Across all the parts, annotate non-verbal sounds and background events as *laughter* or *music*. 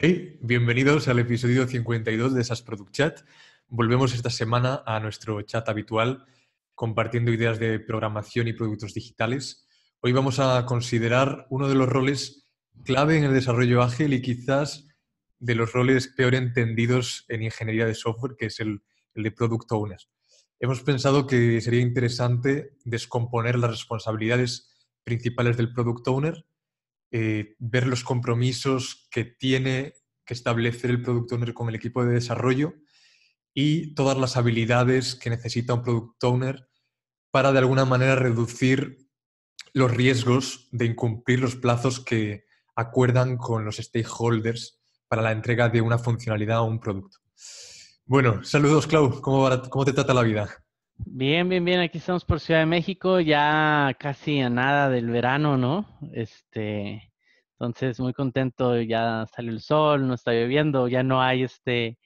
Hey, bienvenidos al episodio 52 de SAS Product Chat. Volvemos esta semana a nuestro chat habitual compartiendo ideas de programación y productos digitales. Hoy vamos a considerar uno de los roles clave en el desarrollo ágil y quizás de los roles peor entendidos en ingeniería de software, que es el de Product Owner. Hemos pensado que sería interesante descomponer las responsabilidades principales del Product Owner eh, ver los compromisos que tiene que establecer el product owner con el equipo de desarrollo y todas las habilidades que necesita un product owner para de alguna manera reducir los riesgos de incumplir los plazos que acuerdan con los stakeholders para la entrega de una funcionalidad o un producto. Bueno, saludos Clau, cómo te trata la vida? Bien, bien, bien. Aquí estamos por Ciudad de México, ya casi a nada del verano, ¿no? Este, entonces muy contento, ya salió el sol, no está lloviendo, ya no hay este,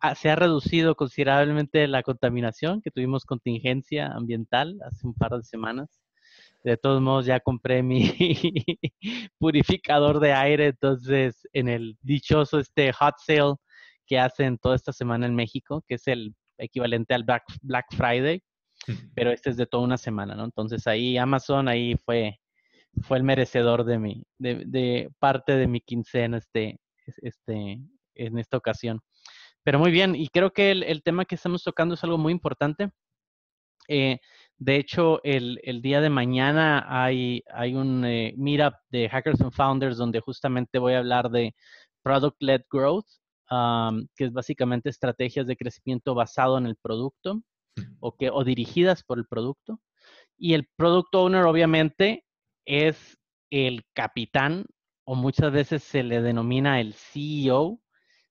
ah, se ha reducido considerablemente la contaminación, que tuvimos contingencia ambiental hace un par de semanas. De todos modos, ya compré mi *laughs* purificador de aire, entonces en el dichoso este hot sale que hacen toda esta semana en México, que es el equivalente al Black, Black Friday, pero este es de toda una semana, ¿no? Entonces ahí Amazon, ahí fue, fue el merecedor de mi, de, parte de mi quincena este, este, en esta ocasión. Pero muy bien, y creo que el, tema que estamos tocando es algo muy importante. Eh, de hecho, el, día de mañana hay, hay un eh, meetup de Hackers and Founders donde justamente voy a hablar de Product-Led Growth que es básicamente estrategias de crecimiento basado en el producto o, que, o dirigidas por el producto. Y el product owner obviamente es el capitán o muchas veces se le denomina el CEO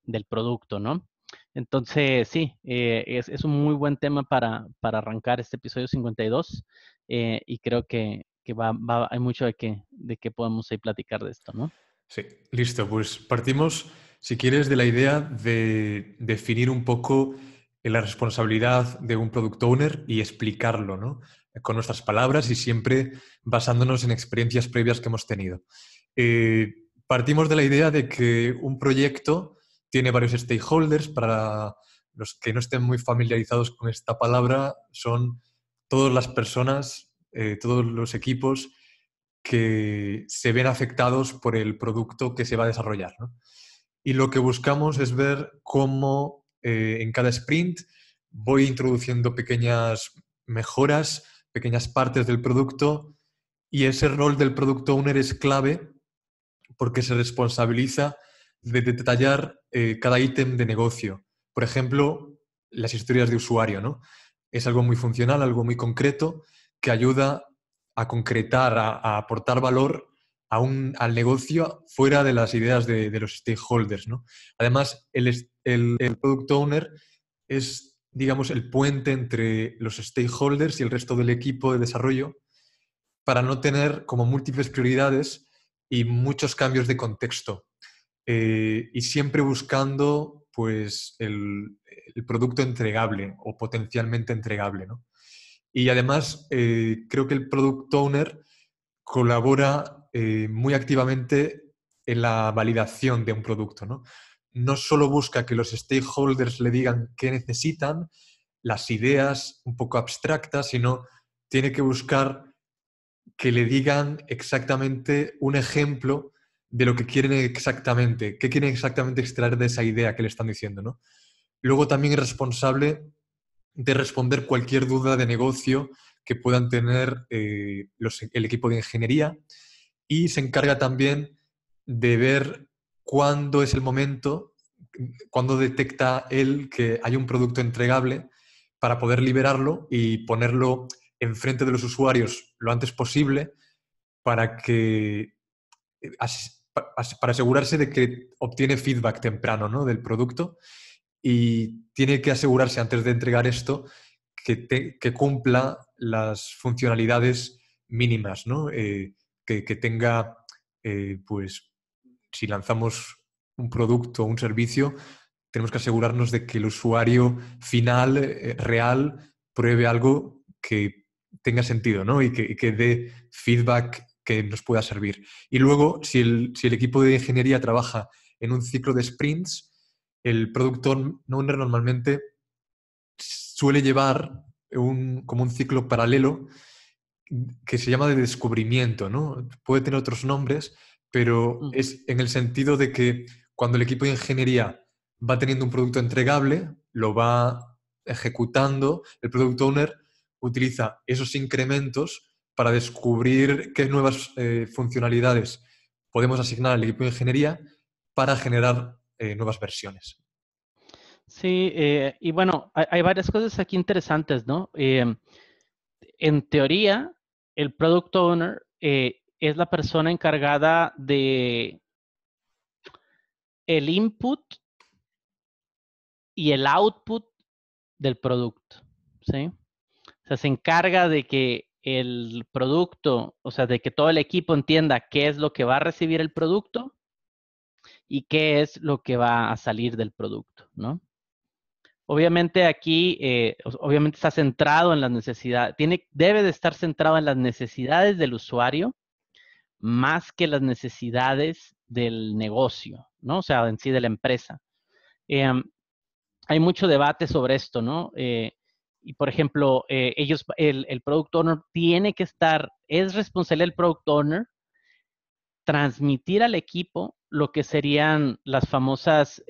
del producto, ¿no? Entonces, sí, eh, es, un muy buen tema para, arrancar este episodio 52 eh, y creo que, que va, hay mucho de que, de que ahí platicar de esto, ¿no? Sí, listo, pues partimos si quieres, de la idea de definir un poco eh, la responsabilidad de un product owner y explicarlo, ¿no? Con nuestras palabras y siempre basándonos en experiencias previas que hemos tenido. Eh, partimos de la idea de que un proyecto tiene varios stakeholders. Para los que no estén muy familiarizados con esta palabra, son todas las personas, eh, todos los equipos que se ven afectados por el producto que se va a desarrollar. ¿no? y lo que buscamos es ver cómo eh, en cada sprint voy introduciendo pequeñas mejoras, pequeñas partes del producto y ese rol del product owner es clave porque se responsabiliza de detallar eh, cada ítem de negocio. Por ejemplo, las historias de usuario, ¿no? Es algo muy funcional, algo muy concreto que ayuda a concretar, a aportar valor al negocio fuera de las ideas de, los stakeholders. ¿no? Además, el, el, product owner es, digamos, el puente entre los stakeholders y el resto del equipo de desarrollo para no tener como múltiples prioridades y muchos cambios de contexto. Eh, y siempre buscando pues, el, producto entregable o potencialmente entregable. ¿no? Y además, eh, creo que el product owner colabora eh, muy activamente en la validación de un producto. ¿no? solo busca que los stakeholders le digan qué necesitan, las ideas un poco abstractas, sino tiene que buscar que le digan exactamente un ejemplo de lo que quieren exactamente, qué quieren exactamente extraer de esa idea que le están diciendo. ¿no? Luego también es responsable de responder cualquier duda de negocio que puedan tener eh, el equipo de ingeniería y se encarga también de ver cuándo es el momento, cuándo detecta él que hay un producto entregable para poder liberarlo y ponerlo enfrente de los usuarios lo antes posible para que eh, para asegurarse de que obtiene feedback temprano ¿no? del producto y tiene que asegurarse antes de entregar esto que, cumpla las funcionalidades mínimas, ¿no? Eh, que, tenga, eh, pues, si lanzamos un producto o un servicio, tenemos que asegurarnos de que el usuario final, eh, real, pruebe algo que tenga sentido ¿no? y, que, que dé feedback que nos pueda servir. Y luego, si el, equipo de ingeniería trabaja en un ciclo de sprints, el productor, normalmente suele llevar un, como un ciclo paralelo que se llama de descubrimiento, ¿no? Puede tener otros nombres, pero es en el sentido de que cuando el equipo de ingeniería va teniendo un producto entregable, lo va ejecutando, el product owner utiliza esos incrementos para descubrir qué nuevas eh, funcionalidades podemos asignar al equipo de ingeniería para generar eh, nuevas versiones. Sí, eh, y bueno, hay, hay, varias cosas aquí interesantes, ¿no? en teoría, el product owner eh, es la persona encargada de el input y el output del producto, ¿sí? O sea, se encarga de que el producto, o sea, de que todo el equipo entienda qué es lo que va a recibir el producto y qué es lo que va a salir del producto, ¿no? Obviamente aquí, eh, obviamente está centrado en las necesidades, tiene, debe de estar centrado en las necesidades del usuario más que las necesidades del negocio, ¿no? O sea, en sí de la empresa. Em, hay mucho debate sobre esto, ¿no? Eh, y por ejemplo, eh, ellos, el, product owner tiene que estar, es responsable del product owner transmitir al equipo lo que serían las famosas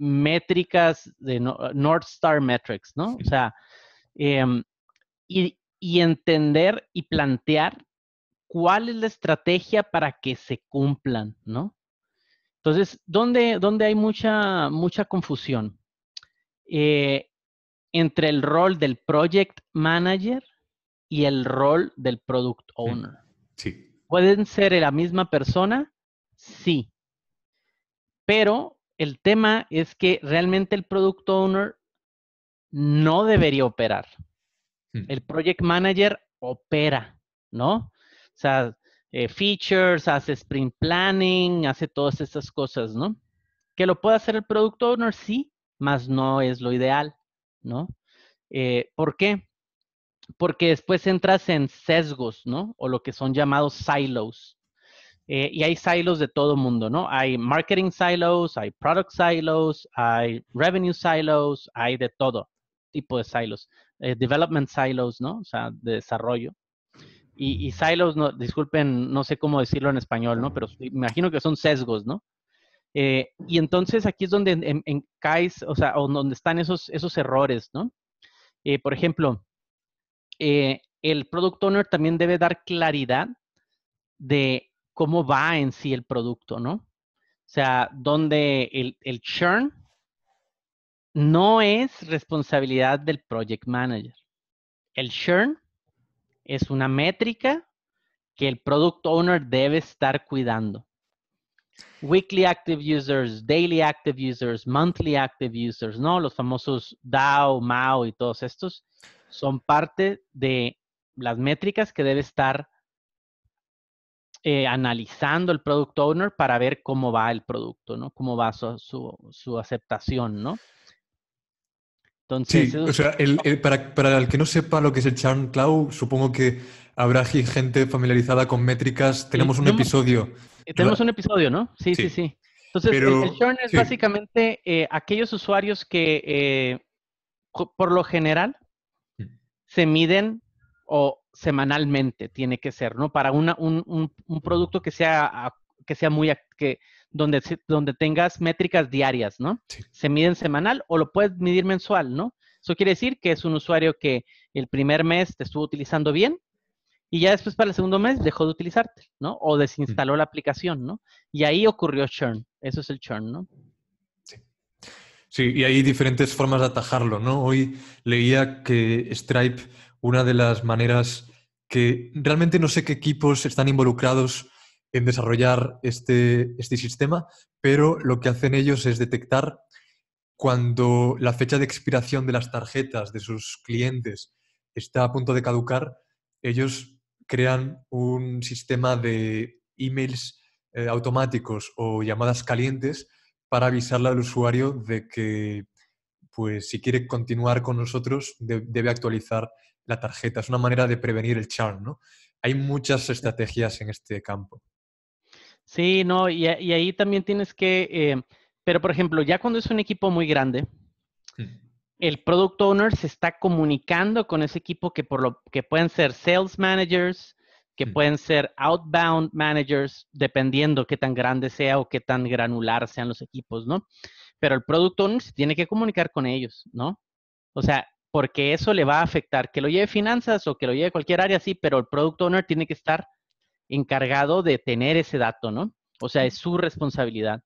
métricas de eh, North Star Metrics, ¿no? O sea, em, y, entender y plantear cuál es la estrategia para que se cumplan, ¿no? Entonces, ¿dónde, dónde hay mucha, mucha confusión? Eh, entre el rol del project manager y el rol del product owner. Sí. ¿Pueden ser la misma persona? Sí. Pero el tema es que realmente el product owner no debería operar. Hmm. El project manager opera, ¿no? O sea, eh, features, hace sprint planning, hace todas esas cosas, ¿no? Que lo pueda hacer el product owner, sí, más no es lo ideal, ¿no? Eh, ¿Por qué? Porque después entras en sesgos, ¿no? O lo que son llamados silos. Eh, y hay silos de todo mundo, ¿no? Hay marketing silos, hay product silos, hay revenue silos, hay de todo tipo de silos. Eh, development silos, ¿no? O sea, de desarrollo. Y, silos, no, disculpen, no sé cómo decirlo en español, ¿no? Pero imagino que son sesgos, ¿no? Eh, y entonces aquí es donde en, caes, o sea, o donde están esos, esos errores, ¿no? por ejemplo, el product owner también debe dar claridad de cómo va en sí el producto, ¿no? O sea, donde el, churn no es responsabilidad del project manager. El churn es una métrica que el product owner debe estar cuidando. Weekly active users, daily active users, monthly active users, ¿no? Los famosos DAO, MAO y todos estos son parte de las métricas que debe estar eh, analizando el product owner para ver cómo va el producto, ¿no? Cómo va su, aceptación, ¿no? Entonces, o sea, para, el que no sepa lo que es el Charm Cloud, supongo que habrá gente familiarizada con métricas. Tenemos un episodio. Eh, tenemos un episodio, ¿no? Sí, sí, sí. Entonces, el, es básicamente eh, aquellos usuarios que, por lo general, mm. se miden o semanalmente tiene que ser, ¿no? Para un, producto que sea, que sea muy, donde, donde tengas métricas diarias, ¿no? Se miden semanal o lo puedes medir mensual, ¿no? Eso quiere decir que es un usuario que el primer mes te estuvo utilizando bien y ya después para el segundo mes dejó de utilizarte, ¿no? O mm. desinstaló la aplicación, ¿no? Y ahí ocurrió churn. Eso es el churn, ¿no? Sí. Sí, y hay diferentes formas de atajarlo, ¿no? Hoy leía que Stripe una de las maneras que realmente no sé qué equipos están involucrados en desarrollar este, este sistema, pero lo que hacen ellos es detectar cuando la fecha de expiración de las tarjetas de sus clientes está a punto de caducar, ellos crean un sistema de emails eh, automáticos o llamadas calientes para avisarle al usuario de que pues si quiere continuar con nosotros debe actualizar la tarjeta. Es una manera de prevenir el churn, ¿no? Hay muchas estrategias en este campo. Sí, no, y, ahí también tienes que, eh, pero por ejemplo, ya cuando es un equipo muy grande, hmm. el product owner se está comunicando con ese equipo que por lo que pueden ser sales managers, que hmm. pueden ser outbound managers, dependiendo qué tan grande sea o qué tan granular sean los equipos, ¿no? pero el product owner se tiene que comunicar con ellos, ¿no? O sea, porque eso le va a afectar, que lo lleve finanzas o que lo lleve cualquier área, sí, pero el product owner tiene que estar encargado de tener ese dato, ¿no? O sea, es su responsabilidad.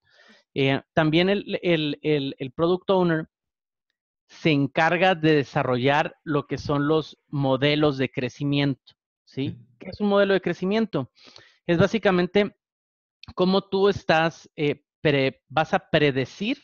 Eh, también el, el, product owner se encarga de desarrollar lo que son los modelos de crecimiento, ¿sí? ¿Qué es un modelo de crecimiento? Es básicamente cómo tú estás, eh, vas a predecir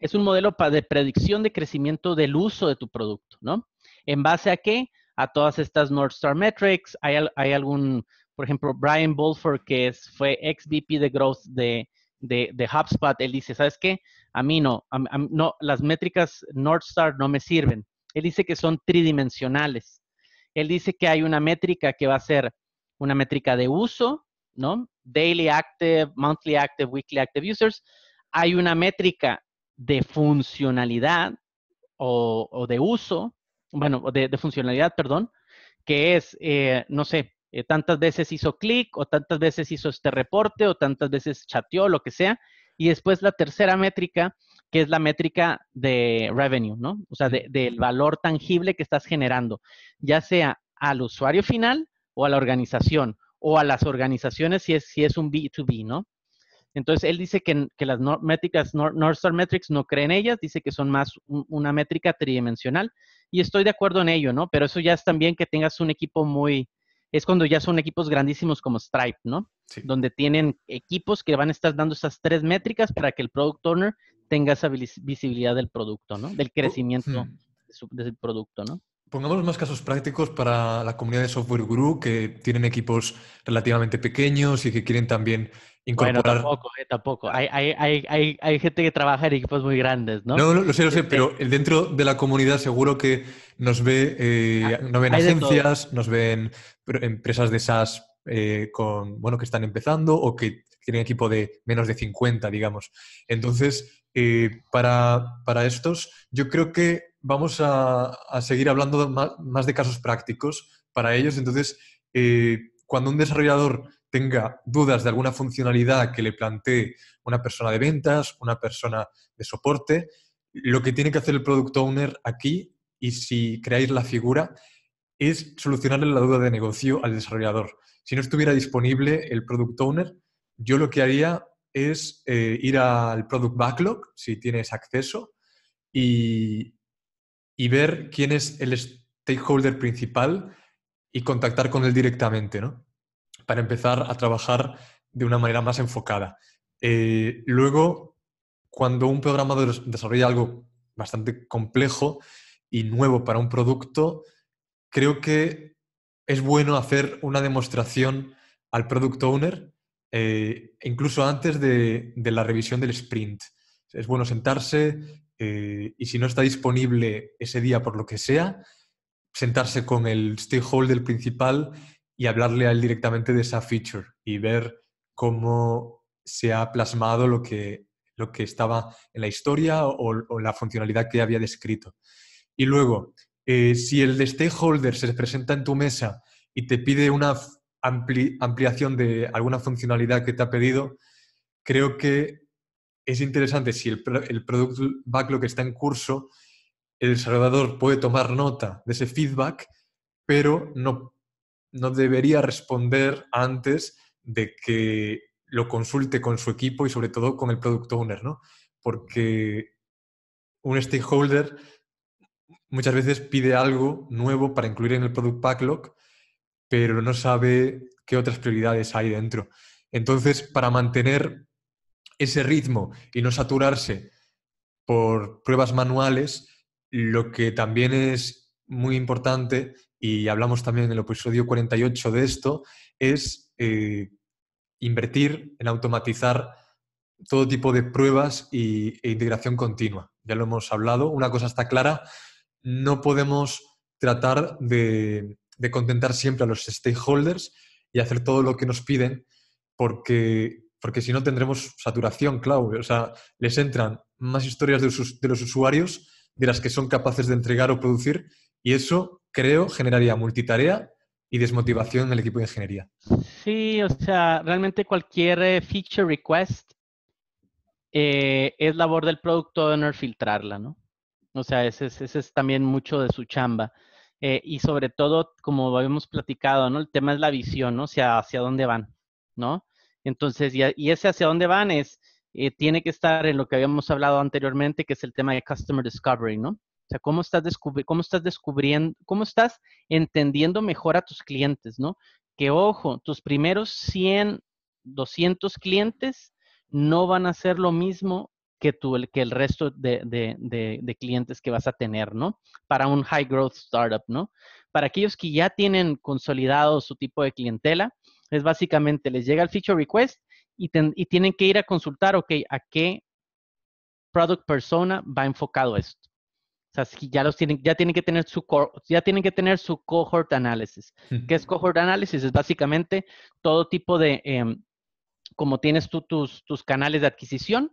es un modelo de predicción de crecimiento del uso de tu producto, ¿no? ¿En base a qué? A todas estas North Star Metrics. Hay, algún, por ejemplo, Brian Bolford, que es, fue ex VP de Growth de, de, HubSpot, él dice, ¿sabes qué? A mí no, no, las métricas North Star no me sirven. Él dice que son tridimensionales. Él dice que hay una métrica que va a ser una métrica de uso, ¿no? Daily active, monthly active, weekly active users. Hay una métrica de funcionalidad o, de uso, bueno, de, de, funcionalidad, perdón, que es, eh, no sé, eh, tantas veces hizo clic o tantas veces hizo este reporte o tantas veces chateó, lo que sea. Y después la tercera métrica, que es la métrica de revenue, ¿no? O sea, del valor tangible que estás generando, ya sea al usuario final o a la organización o a las organizaciones si es, si es un B2B, ¿no? Entonces, él dice que, las métricas North Star Metrics no creen ellas, dice que son más una métrica tridimensional y estoy de acuerdo en ello, ¿no? Pero eso ya es también que tengas un equipo muy, es cuando ya son equipos grandísimos como Stripe, ¿no? Sí. Donde tienen equipos que van a estar dando esas tres métricas para que el product owner tenga esa visibilidad del producto, ¿no? Del crecimiento hmm. del producto, ¿no? Pongamos más casos prácticos para la comunidad de Software Guru que tienen equipos relativamente pequeños y que quieren también incorporar. Bueno, tampoco, eh, tampoco. Hay, gente que trabaja en equipos muy grandes, ¿no? No, no lo sé, lo sé, este pero dentro de la comunidad seguro que nos ve, ven eh, agencias, ah, nos ven empresas de SaaS eh, con, bueno, que están empezando o que tienen equipo de menos de 50, digamos. Entonces, para, estos, yo creo que vamos a, seguir hablando más, más, de casos prácticos para ellos. Entonces, cuando un desarrollador tenga dudas de alguna funcionalidad que le plantee una persona de ventas, una persona de soporte, lo que tiene que hacer el product owner aquí, y si creáis la figura, es solucionarle la duda de negocio al desarrollador. Si no estuviera disponible el product owner, yo lo que haría es eh, ir al product backlog, si tienes acceso, y, y ver quién es el stakeholder principal y contactar con él directamente, ¿no? para empezar a trabajar de una manera más enfocada. Eh, luego, cuando un programador desarrolla algo bastante complejo y nuevo para un producto, creo que es bueno hacer una demostración al product owner, eh, incluso antes de, la revisión del sprint. Es bueno sentarse eh, y si no está disponible ese día por lo que sea, sentarse con el stakeholder principal y hablarle a él directamente de esa feature y ver cómo se ha plasmado lo que, lo que estaba en la historia o, la funcionalidad que había descrito. Y luego, eh, si el stakeholder se presenta en tu mesa y te pide una ampliación de alguna funcionalidad que te ha pedido, creo que es interesante si el, el product backlog está en curso, el desarrollador puede tomar nota de ese feedback, pero no no debería responder antes de que lo consulte con su equipo y sobre todo con el product owner, ¿no? Porque un stakeholder muchas veces pide algo nuevo para incluir en el product backlog, pero no sabe qué otras prioridades hay dentro. Entonces, para mantener ese ritmo y no saturarse por pruebas manuales, lo que también es muy importante y hablamos también en el episodio 48 de esto, es eh, invertir en automatizar todo tipo de pruebas e integración continua. Ya lo hemos hablado, una cosa está clara, no podemos tratar de, contentar siempre a los stakeholders y hacer todo lo que nos piden porque, porque si no tendremos saturación, claro. O sea, les entran más historias de los usuarios de las que son capaces de entregar o producir y eso creo, generaría multitarea y desmotivación en el equipo de ingeniería. Sí, o sea, realmente cualquier eh, feature request eh, es labor del product owner filtrarla, ¿no? O sea, ese, es también mucho de su chamba. Eh, y sobre todo, como habíamos platicado, ¿no? El tema es la visión, ¿no? O sea, hacia dónde van, ¿no? Entonces, y, ese hacia dónde van es, tiene que estar en lo que habíamos hablado anteriormente, que es el tema de Customer Discovery, ¿no? O sea, cómo estás, cómo estás descubriendo, cómo estás entendiendo mejor a tus clientes, ¿no? Que ojo, tus primeros 100, 200 clientes no van a ser lo mismo que, el, resto de, clientes que vas a tener, ¿no? Para un high growth startup, ¿no? Para aquellos que ya tienen consolidado su tipo de clientela, es básicamente les llega el feature request y tienen que ir a consultar, ok, a qué product persona va enfocado esto. O sea, ya los tienen, ya tienen que tener su ya tienen que tener su cohort análisis ¿Qué es cohort análisis Es básicamente todo tipo de em, como tienes tú tus, tus canales de adquisición,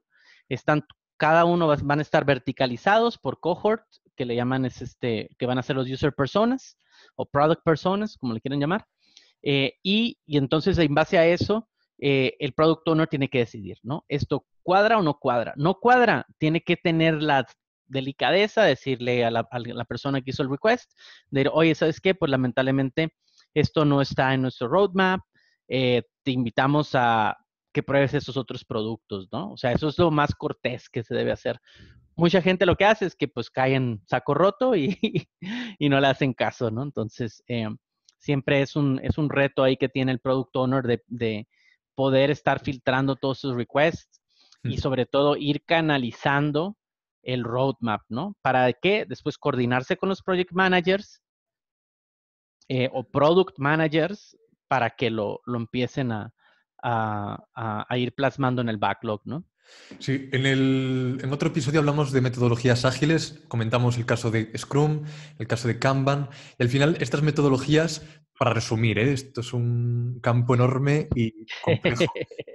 están cada uno van a estar verticalizados por cohort, que le llaman este, que van a ser los user personas o product personas, como le quieren llamar. Eh, y, entonces, en base a eso, eh, el product owner tiene que decidir, ¿no? Esto cuadra o no cuadra. No cuadra, tiene que tener la, delicadeza decirle a la, persona que hizo el request, de, oye, ¿sabes qué? Pues lamentablemente esto no está en nuestro roadmap, eh, te invitamos a que pruebes esos otros productos, ¿no? O sea, eso es lo más cortés que se debe hacer. Mucha gente lo que hace es que pues cae en saco roto y, *laughs* no le hacen caso, ¿no? Entonces, eh, siempre es un, es un reto ahí que tiene el product owner de, de poder estar filtrando todos sus requests y sobre todo ir canalizando el roadmap, ¿no? Para qué después coordinarse con los project managers eh, o product managers para que lo, empiecen a, ir plasmando en el backlog, ¿no? Sí, en, otro episodio hablamos de metodologías ágiles, comentamos el caso de Scrum, el caso de Kanban, y al final estas metodologías, para resumir, ¿eh? esto es un campo enorme y *laughs* complejo,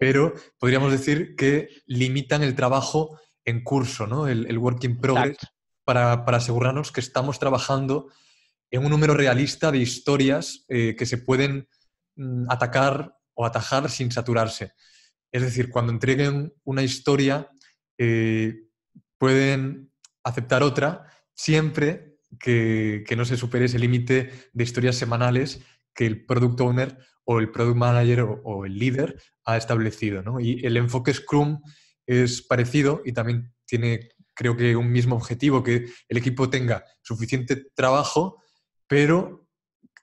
pero podríamos decir que limitan el trabajo en curso, ¿no? el, working work in progress, para, asegurarnos que estamos trabajando en un número realista de historias eh, que se pueden mm, atacar o atajar sin saturarse. Es decir, cuando entreguen una historia, eh, pueden aceptar otra siempre que, no se supere ese límite de historias semanales que el product owner o el product manager o, el líder ha establecido. ¿no? Y el enfoque Scrum es parecido y también tiene, creo que, un mismo objetivo, que el equipo tenga suficiente trabajo, pero,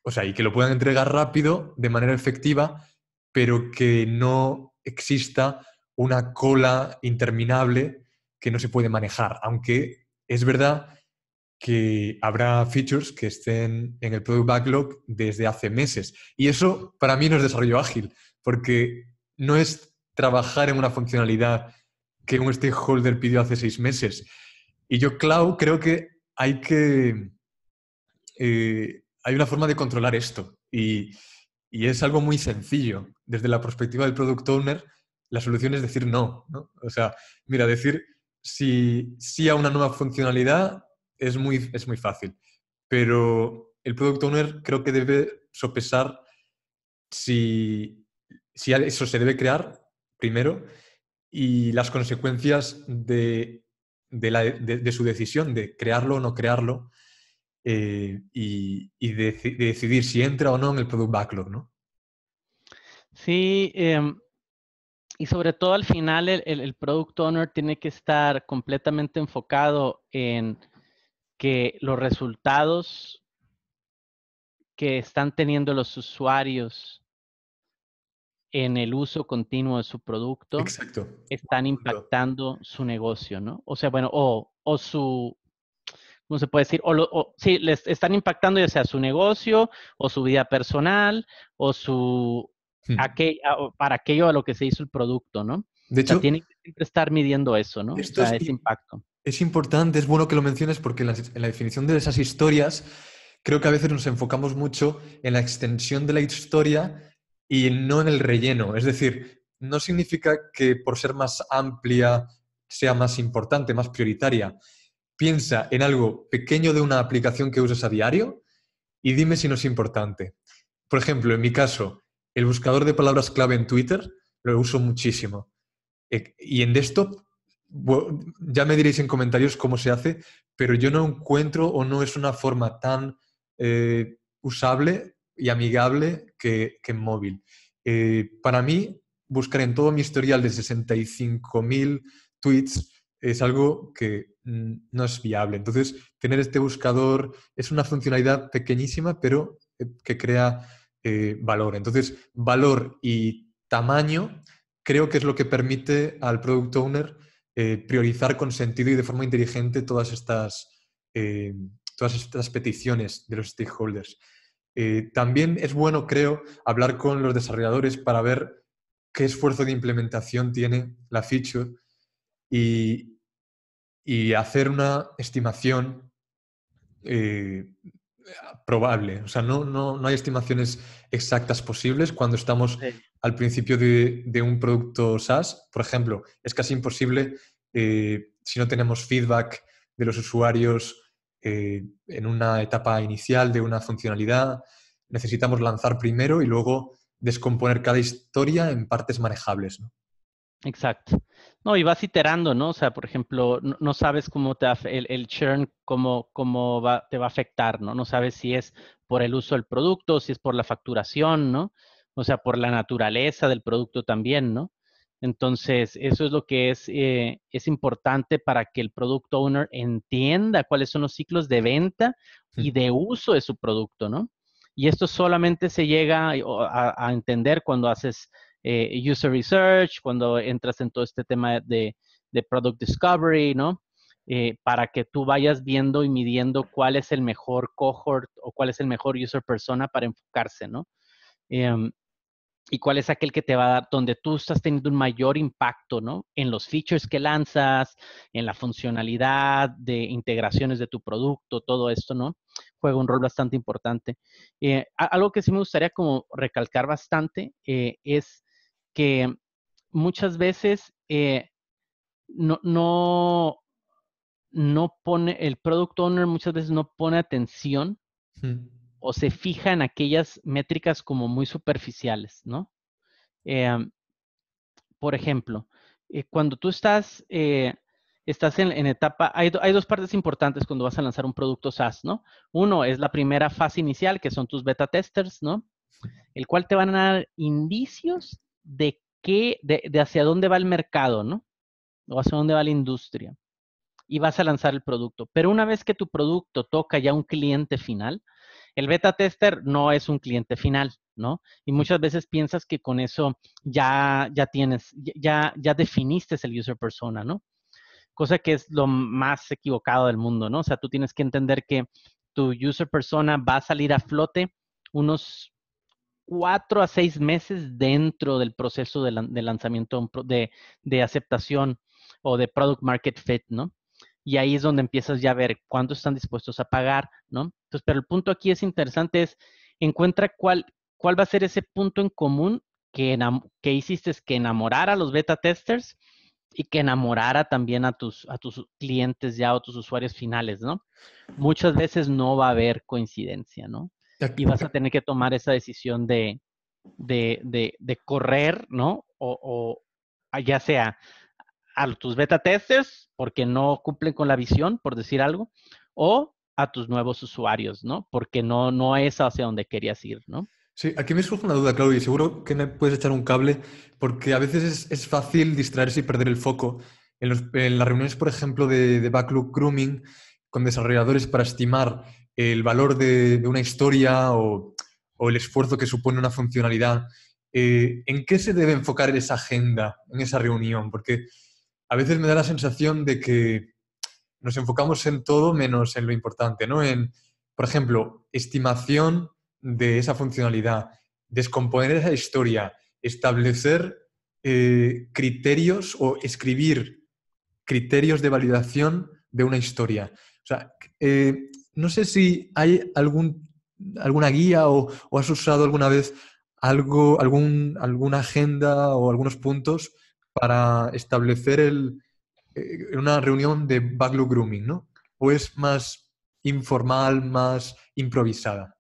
o sea, y que lo puedan entregar rápido, de manera efectiva, pero que no exista una cola interminable que no se puede manejar, aunque es verdad que habrá features que estén en el Product Backlog desde hace meses. Y eso para mí no es desarrollo ágil, porque no es trabajar en una funcionalidad que un stakeholder pidió hace seis meses. Y yo, Clau, creo que hay que... Eh, hay una forma de controlar esto y, es algo muy sencillo. Desde la perspectiva del product owner, la solución es decir no. ¿no? O sea, mira, decir ...si si a una nueva funcionalidad es muy, es muy fácil, pero el product owner creo que debe sopesar si, si eso se debe crear primero y las consecuencias de, su decisión de crearlo o no crearlo eh, y, de, decidir si entra o no en el product backlog, ¿no? Sí, em, y sobre todo al final el, el product owner tiene que estar completamente enfocado en que los resultados que están teniendo los usuarios en el uso continuo de su producto Exacto. están impactando su negocio, ¿no? O sea, bueno, o, su, ¿cómo se puede decir? O, sí, les están impactando ya sea su negocio o su vida personal o su, hmm. para aquello a lo que se hizo el producto, ¿no? De hecho, tienen que siempre estar midiendo eso, ¿no? es, ese impacto. Es importante, es bueno que lo menciones porque en la definición de esas historias creo que a veces nos enfocamos mucho en la extensión de la historia y no en el relleno. Es decir, no significa que por ser más amplia sea más importante, más prioritaria. Piensa en algo pequeño de una aplicación que uses a diario y dime si no es importante. Por ejemplo, en mi caso, el buscador de palabras clave en Twitter lo uso muchísimo. E, y en desktop, ya me diréis en comentarios cómo se hace, pero yo no encuentro o no es una forma tan eh, usable y amigable que, que móvil. Eh, para mí, buscar en todo mi historial de 65.000 tweets es algo que no es viable. Entonces, tener este buscador es una funcionalidad pequeñísima, pero eh, que crea eh, valor. Entonces, valor y tamaño creo que es lo que permite al product owner priorizar con sentido y de forma inteligente todas estas, todas estas peticiones de los stakeholders. Eh, también es bueno, creo, hablar con los desarrolladores para ver qué esfuerzo de implementación tiene la feature y, y hacer una estimación eh, probable. O sea, no, no, hay estimaciones exactas posibles cuando estamos al principio de, un producto SaaS. Por ejemplo, es casi imposible eh, si no tenemos feedback de los usuarios eh, en una etapa inicial de una funcionalidad, necesitamos lanzar primero y luego descomponer cada historia en partes manejables. ¿no? Exacto. No, y vas iterando, ¿no? O sea, por ejemplo, no, sabes cómo te el, el churn, cómo, te va a afectar, ¿no? No sabes si es por el uso del producto, si es por la facturación, ¿no? O sea, por la naturaleza del producto también, ¿no? Entonces, eso es lo que eh, es, importante para que el product owner entienda cuáles son los ciclos de venta y de uso de su producto, ¿no? Y esto solamente se llega a, entender cuando haces eh, user research, cuando entras en todo este tema de, product discovery, ¿no? Eh, para que tú vayas viendo y midiendo cuál es el mejor cohort o cuál es el mejor user persona para enfocarse, ¿no? Em, y cuál es aquel que te va a dar, donde tú estás teniendo un mayor impacto, ¿no? En los features que lanzas, en la funcionalidad de integraciones de tu producto, todo esto, ¿no? Juega un rol bastante importante. Eh, algo que sí me gustaría como recalcar bastante eh, es que muchas veces eh, no, no, no, pone, el product owner muchas veces no pone atención. Sí o se fija en aquellas métricas como muy superficiales, ¿no? Em, por ejemplo, eh, cuando tú estás, eh, estás en, etapa, hay, dos partes importantes cuando vas a lanzar un producto SaaS, ¿no? Uno es la primera fase inicial, que son tus beta testers, ¿no? El cual te van a dar indicios de qué, de, de hacia dónde va el mercado, ¿no? O hacia dónde va la industria. Y vas a lanzar el producto. Pero una vez que tu producto toca ya un cliente final, el beta tester no es un cliente final, ¿no? Y muchas veces piensas que con eso ya, ya tienes, ya, ya definiste el user persona, ¿no? Cosa que es lo más equivocado del mundo, ¿no? O sea, tú tienes que entender que tu user persona va a salir a flote unos cuatro a seis meses dentro del proceso de, lanzamiento de, de aceptación o de product market fit, ¿no? Y ahí es donde empiezas ya a ver cuánto están dispuestos a pagar, ¿no? Entonces, pero el punto aquí es interesante, es encuentra cuál, cuál va a ser ese punto en común que, que hiciste, es que enamorara a los beta testers y que enamorara también a tus, a tus clientes ya o tus usuarios finales, ¿no? Muchas veces no va a haber coincidencia, ¿no? Y vas a tener que tomar esa decisión de, de, correr, ¿no? O, o, ya sea a tus beta testers porque no cumplen con la visión, por decir algo, o a tus nuevos usuarios, ¿no? Porque no, no es hacia donde querías ir, ¿no? Sí, aquí me surge una duda, Claudio, y seguro que me puedes echar un cable, porque a veces es, fácil distraerse y perder el foco. En, las reuniones, por ejemplo, de, backlog grooming con desarrolladores para estimar el valor de, una historia o, el esfuerzo que supone una funcionalidad, eh, ¿en qué se debe enfocar esa agenda, en esa reunión? Porque a veces me da la sensación de que nos enfocamos en todo menos en lo importante, ¿no? En, por ejemplo, estimación de esa funcionalidad, descomponer esa historia, establecer eh, criterios o escribir criterios de validación de una historia. O sea, eh, no sé si hay algún, alguna guía o, o, has usado alguna vez algo, algún, alguna agenda o algunos puntos para establecer el, eh, una reunión de backlog grooming, ¿no? ¿O es más informal, más improvisada?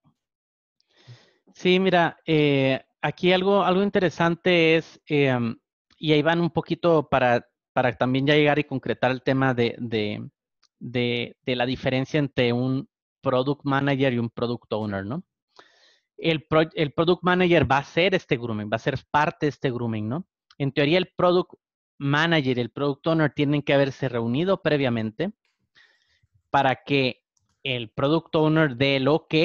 Sí, mira, eh, aquí algo, algo interesante es, em, y ahí van un poquito para, para también ya llegar y concretar el tema de, la diferencia entre un product manager y un product owner, ¿no? El, el product manager va a ser este grooming, va a ser parte de este grooming, ¿no? En teoría, el product manager el product owner tienen que haberse reunido previamente para que el product owner dé el OK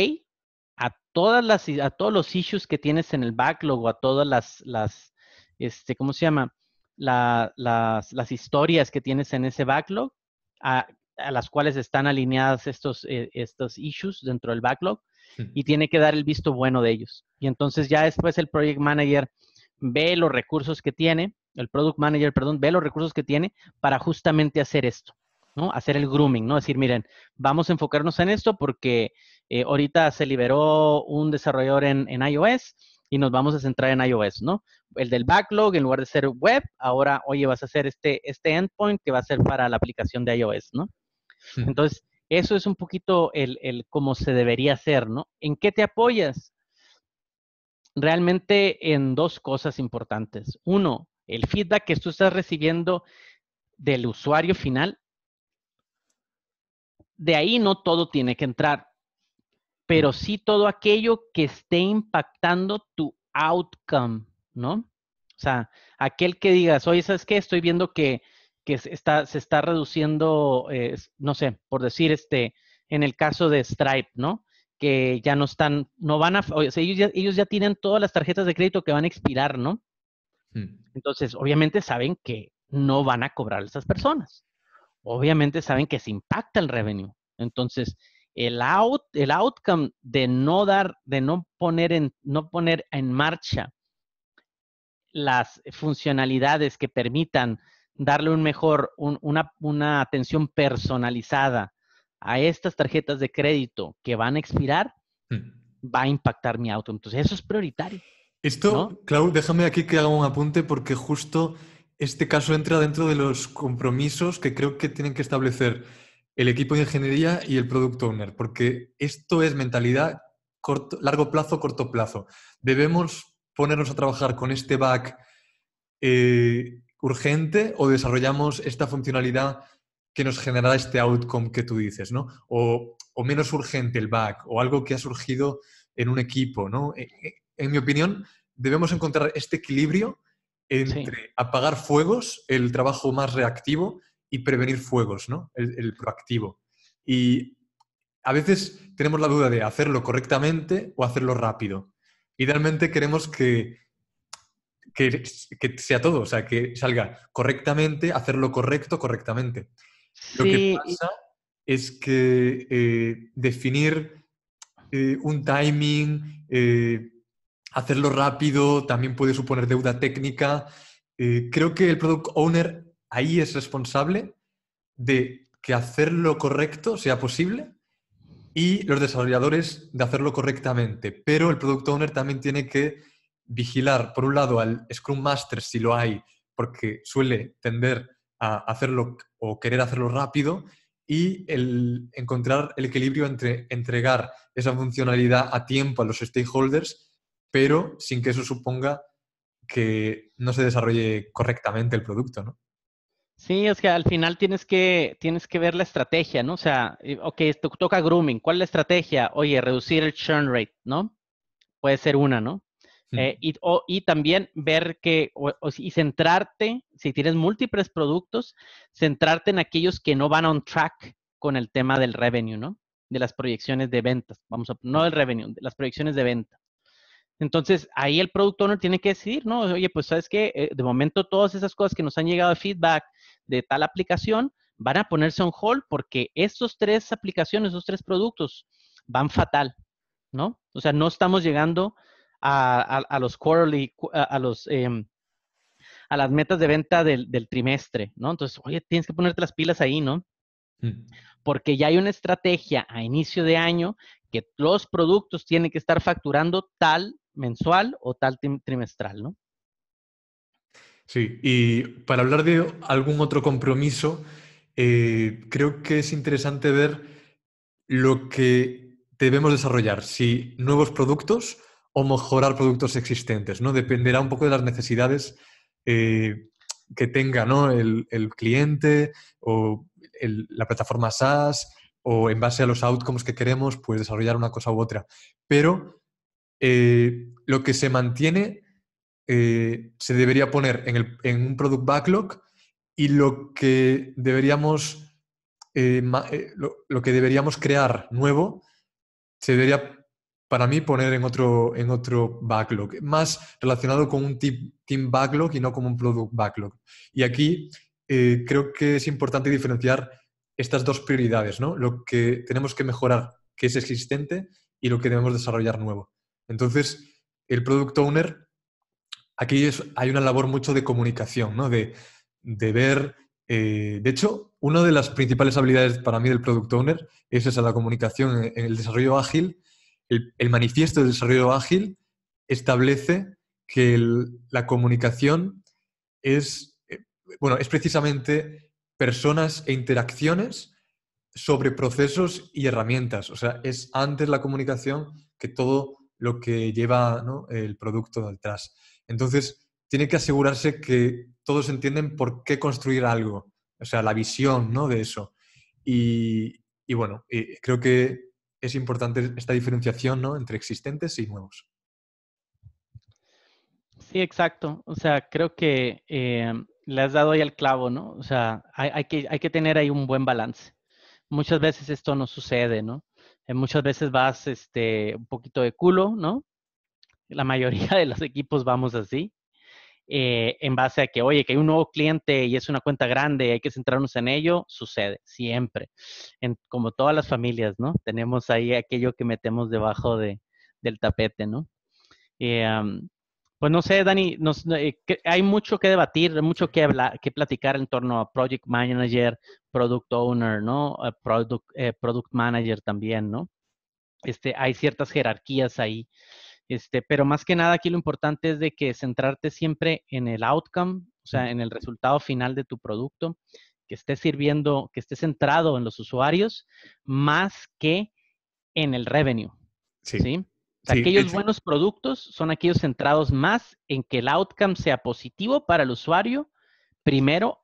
a todas las a todos los issues que tienes en el backlog o a todas las, las este, ¿cómo se llama? las, las, historias que tienes en ese backlog, a, las cuales están alineadas estos, eh, estos issues dentro del backlog, hmm. y tiene que dar el visto bueno de ellos. Y entonces ya después el project manager ve los recursos que tiene, el product manager, perdón, ve los recursos que tiene para justamente hacer esto. ¿no? Hacer el grooming, ¿no? Decir, miren, vamos a enfocarnos en esto porque eh, ahorita se liberó un desarrollador en, iOS y nos vamos a centrar en iOS, ¿no? El del backlog, en lugar de ser web, ahora, oye, vas a hacer este, este endpoint que va a ser para la aplicación de iOS, ¿no? Entonces, eso es un poquito el, el cómo se debería hacer, ¿no? ¿En qué te apoyas? Realmente en dos cosas importantes. Uno, el feedback que tú estás recibiendo del usuario final, de ahí no todo tiene que entrar, pero sí todo aquello que esté impactando tu outcome, ¿no? O sea, aquel que digas, oye, ¿sabes qué? Estoy viendo que, que se, está, se está reduciendo, eh, no sé, por decir, este, en el caso de Stripe, ¿no? Que ya no están, no van a, o sea, ellos ya tienen todas las tarjetas de crédito que van a expirar, ¿no? Mm. Entonces, obviamente saben que no van a cobrar a esas personas. Obviamente saben que se impacta el revenue. Entonces, el, outcome de no dar, de no poner en, no poner en marcha las funcionalidades que permitan darle un mejor, una, atención personalizada a estas tarjetas de crédito que van a expirar, mm. va a impactar mi auto. Entonces, eso es prioritario. Esto, Clau, déjame aquí que haga un apunte porque justo este caso entra dentro de los compromisos que creo que tienen que establecer el equipo de ingeniería y el product owner, porque esto es mentalidad corto, largo plazo, corto plazo. Debemos ponernos a trabajar con este back eh, urgente o desarrollamos esta funcionalidad que nos generará este outcome que tú dices, ¿no? O, o menos urgente el back o algo que ha surgido en un equipo, ¿no? Eh, eh, en mi opinión, debemos encontrar este equilibrio entre apagar fuegos, el trabajo más reactivo, y prevenir fuegos, ¿no? El, proactivo. Y a veces tenemos la duda de hacerlo correctamente o hacerlo rápido. Idealmente queremos que, que, sea todo, o sea, que salga correctamente, hacerlo correcto, correctamente. Lo que pasa es que eh, definir eh, un timing, eh, hacerlo rápido también puede suponer deuda técnica. Eh, creo que el product owner ahí es responsable de que hacerlo correcto sea posible y los desarrolladores de hacerlo correctamente. Pero el product owner también tiene que vigilar, por un lado, al Scrum Master si lo hay, porque suele tender a hacerlo o querer hacerlo rápido, y encontrar el equilibrio entre entregar esa funcionalidad a tiempo a los stakeholders pero sin que eso suponga que no se desarrolle correctamente el producto, ¿no? Sí, es que al final tienes que, tienes que ver la estrategia, ¿no? O sea, ok, esto toca grooming, ¿cuál es la estrategia? Oye, reducir el churn rate, ¿no? Puede ser una, ¿no? Eh, y, también ver que, o, y centrarte, si tienes múltiples productos, centrarte en aquellos que no van on track con el tema del revenue, ¿no? De las proyecciones de ventas, vamos a, no del revenue, de las proyecciones de venta. Entonces, ahí el product owner tiene que decidir, ¿no? Oye, pues sabes que eh, de momento todas esas cosas que nos han llegado de feedback de tal aplicación van a ponerse on hold porque estos tres aplicaciones, esos tres productos van fatal, ¿no? O sea, no estamos llegando a, los quarterly, a, los... Em, a las metas de venta del, trimestre, ¿no? Entonces, oye, tienes que ponerte las pilas ahí, ¿no? Mm. Porque ya hay una estrategia a inicio de año que los productos tienen que estar facturando tal mensual o tal trimestral, ¿no? Sí, y para hablar de algún otro compromiso, eh, creo que es interesante ver lo que debemos desarrollar, si nuevos productos o mejorar productos existentes, ¿no? Dependerá un poco de las necesidades eh, que tenga ¿no? el, cliente o la plataforma SaaS o en base a los outcomes que queremos, pues desarrollar una cosa u otra. Pero eh, lo que se mantiene eh, se debería poner en, un product backlog y lo que deberíamos, eh, lo, que deberíamos crear nuevo se debería, para mí, poner en otro, en otro backlog, más relacionado con un team, backlog y no como un product backlog. Y aquí creo que es importante diferenciar estas dos prioridades, ¿no? Lo que tenemos que mejorar, que es existente, y lo que debemos desarrollar nuevo. Entonces, el product owner, aquí hay una labor mucho de comunicación, ¿no? de, ver... Eh, de hecho, una de las principales habilidades para mí del product owner es esa, la comunicación en el desarrollo ágil. El, manifiesto del desarrollo ágil establece que la comunicación es, eh, bueno, es precisamente personas e interacciones sobre procesos y herramientas. O sea, es antes la comunicación que todo lo que lleva el producto detrás. Entonces, tiene que asegurarse que todos entienden por qué construir algo, o sea, la visión ¿no? de eso. Y, bueno, eh, creo que es importante esta diferenciación ¿no? entre existentes y nuevos. Sí, exacto. O sea, creo que eh, le has dado ahí el clavo, ¿no? O sea, que, hay que tener ahí un buen balance. Muchas veces esto no sucede, ¿no? muchas veces vas este, un poquito de culo, ¿no? La mayoría de los equipos vamos así, eh, en base a que, oye, que hay un nuevo cliente y es una cuenta grande, hay que centrarnos en ello, sucede siempre. En, como todas las familias, ¿no? Tenemos ahí aquello que metemos debajo de, del tapete, ¿no? Eh, pues no sé, Dani, eh, hay mucho que debatir, mucho que, hablar, que platicar en torno a Project Manager, Product Owner, ¿no? product, eh, product Manager también, ¿no? Este, hay ciertas jerarquías ahí. Este, pero más que nada aquí lo importante es de que centrarte siempre en el outcome, o sea, en el resultado final de tu producto, que esté sirviendo, que esté centrado en los usuarios, más que en el revenue. ¿sí? ¿sí? aquellos buenos productos son aquellos centrados más en que el outcome sea positivo para el usuario primero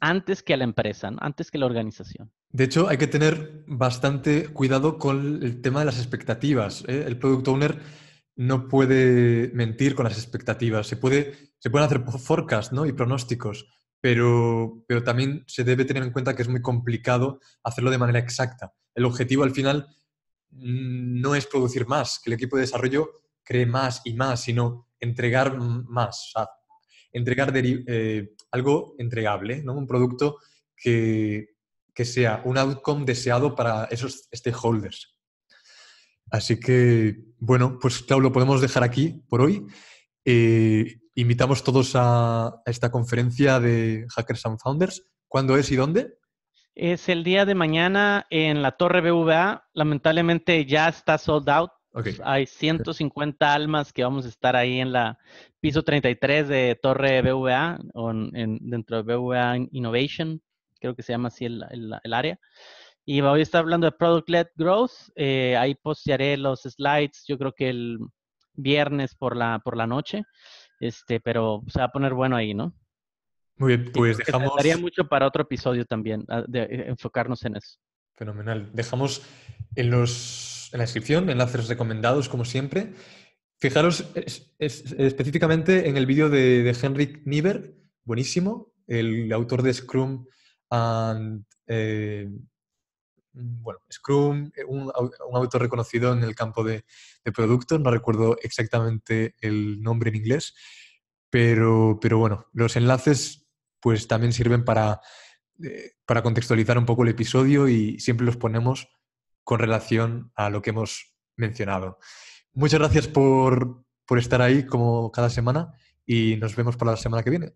antes que la empresa, antes que la organización. De hecho, hay que tener bastante cuidado con el tema de las expectativas. ¿eh? El product owner no puede mentir con las expectativas. Se, puede, se pueden hacer forecasts ¿no? y pronósticos, pero, pero también se debe tener en cuenta que es muy complicado hacerlo de manera exacta. El objetivo al final no es producir más, que el equipo de desarrollo cree más y más, sino entregar más, o sea, entregar eh, algo entregable, ¿no? un producto que, sea un outcome deseado para esos stakeholders. Así que, bueno, pues claro, lo podemos dejar aquí por hoy. Eh, invitamos todos a, a esta conferencia de Hackers and Founders. ¿Cuándo es y dónde? Es el día de mañana en la Torre BVA. Lamentablemente ya está sold out. Pues, hay 150 almas que vamos a estar ahí en la piso 33 de Torre BVA, dentro de BVA Innovation, creo que se llama así el, área. Y voy a estar hablando de Product Led Growth. Eh, ahí postearé los slides, yo creo que el viernes por la, por la noche. Este, pero se va a poner bueno ahí, ¿no? Muy bien, pues dejamos. mucho para otro episodio también, ah, de eh, enfocarnos en eso. Fenomenal. Dejamos en, los, en la descripción enlaces recomendados, como siempre. Fijaros es, específicamente en el vídeo de, Henrik Nieber, buenísimo, el autor de Scrum and. Eh, bueno, Scrum, un, autor reconocido en el campo de, de productos, no recuerdo exactamente el nombre en inglés, pero, pero bueno, los enlaces pues también sirven para, eh, para contextualizar un poco el episodio y siempre los ponemos con relación a lo que hemos mencionado. Muchas gracias por, por estar ahí como cada semana y nos vemos para la semana que viene.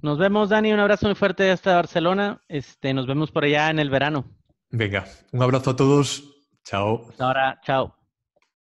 Nos vemos, Dani. Un abrazo muy fuerte hasta Barcelona. Este, nos vemos por allá en el verano. Venga, un abrazo a todos. Chao. Hasta Ahora, chao.